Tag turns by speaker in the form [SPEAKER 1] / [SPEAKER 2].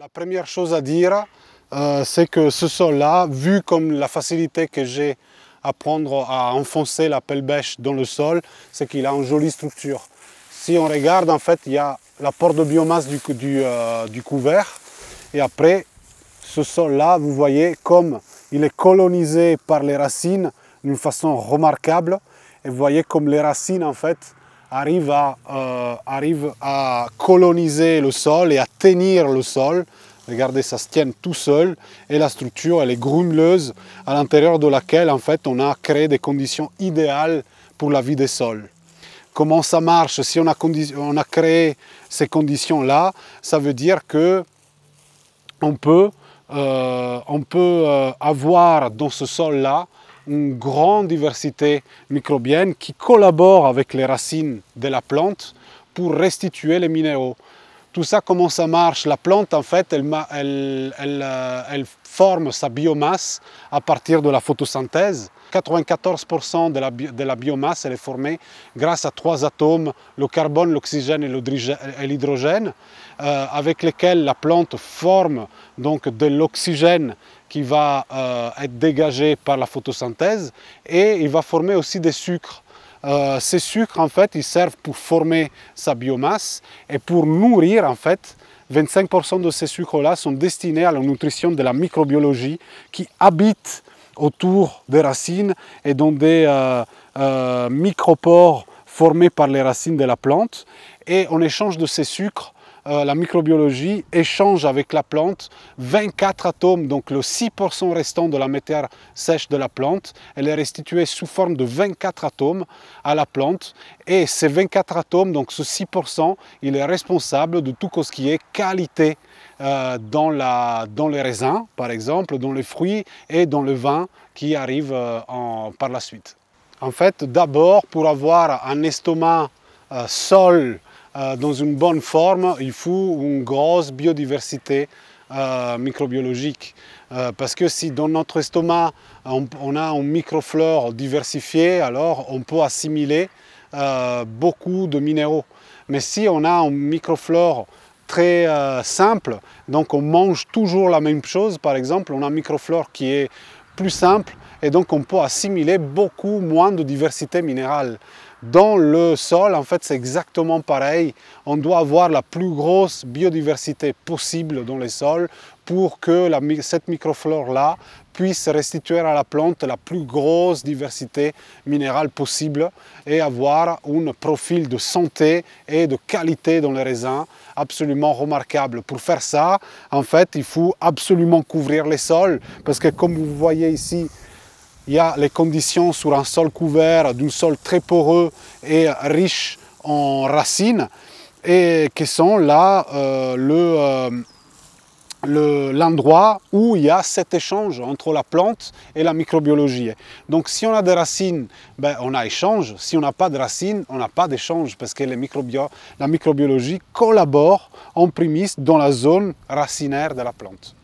[SPEAKER 1] La première chose à dire, euh, c'est que ce sol-là, vu comme la facilité que j'ai à prendre à enfoncer la pelle bêche dans le sol, c'est qu'il a une jolie structure. Si on regarde, en fait, il y a l'apport de biomasse du, euh, du couvert. Et après, ce sol-là, vous voyez, comme il est colonisé par les racines d'une façon remarquable, et vous voyez comme les racines, en fait, euh, arrive à, coloniser le sol et à tenir le sol. Regardez, ça se tient tout seul et la structure, elle est grumeleuse à l'intérieur de laquelle, en fait, on a créé des conditions idéales pour la vie des sols. Comment ça marche Si on a, créé ces conditions-là, ça veut dire que on peut, euh, euh, avoir dans ce sol-là une grande diversité microbienne qui collabore avec les racines de la plante pour restituer les minéraux. Tout ça, comment ça marche La plante, en fait, elle, euh, forme sa biomasse à partir de la photosynthèse. 94% de la, biomasse elle est formée grâce à trois atomes, le carbone, l'oxygène et l'hydrogène, euh, avec lesquels la plante forme donc de l'oxygène qui va euh, être dégagé par la photosynthèse et il va former aussi des sucres. Euh, ces sucres, en fait, ils servent pour former sa biomasse et pour nourrir, en fait, 25% de ces sucres-là sont destinés à la nutrition de la microbiologie qui habite autour des racines et dans des euh, micropores formés par les racines de la plante. Et en échange de ces sucres, euh, la microbiologie échange avec la plante 24 atomes, donc le 6% restant de la matière sèche de la plante. Elle est restituée sous forme de 24 atomes à la plante. Et ces 24 atomes, donc ce 6%, il est responsable de tout ce qui est qualité euh, dans, la, dans les raisins, par exemple, dans les fruits et dans le vin qui arrive euh, par la suite. En fait, d'abord, pour avoir un estomac sol eh, dans une bonne forme, il faut une grosse biodiversité eh, microbiologique. Eh, parce que si dans notre estomac, on, a une microflore diversifiée, alors on peut assimiler beaucoup de minéraux. Mais si on a une microflore très simple. Donc on mange toujours la même chose. Par exemple, on a une microflore qui est plus simple et donc on peut assimiler beaucoup moins de diversité minérale. Dans le sol, en fait, c'est exactement pareil. On doit avoir la plus grosse biodiversité possible dans les sols pour que cette microflore-là puisse restituer à la plante la plus grosse diversité minérale possible et avoir un profil de santé et de qualité dans les raisins absolument remarquable. Pour faire ça, en fait, il faut absolument couvrir les sols parce que comme vous voyez ici, il y a les conditions sur un sol couvert, d'un sol très poreux et riche en racines, et qui sont là euh, euh, l'endroit où il y a cet échange entre la plante et la microbiologie. Donc si on a des racines, ben, on a échange. Si on n'a pas de racines, on n'a pas d'échange parce que la microbiologie collabore en primis dans la zone racinaire de la plante.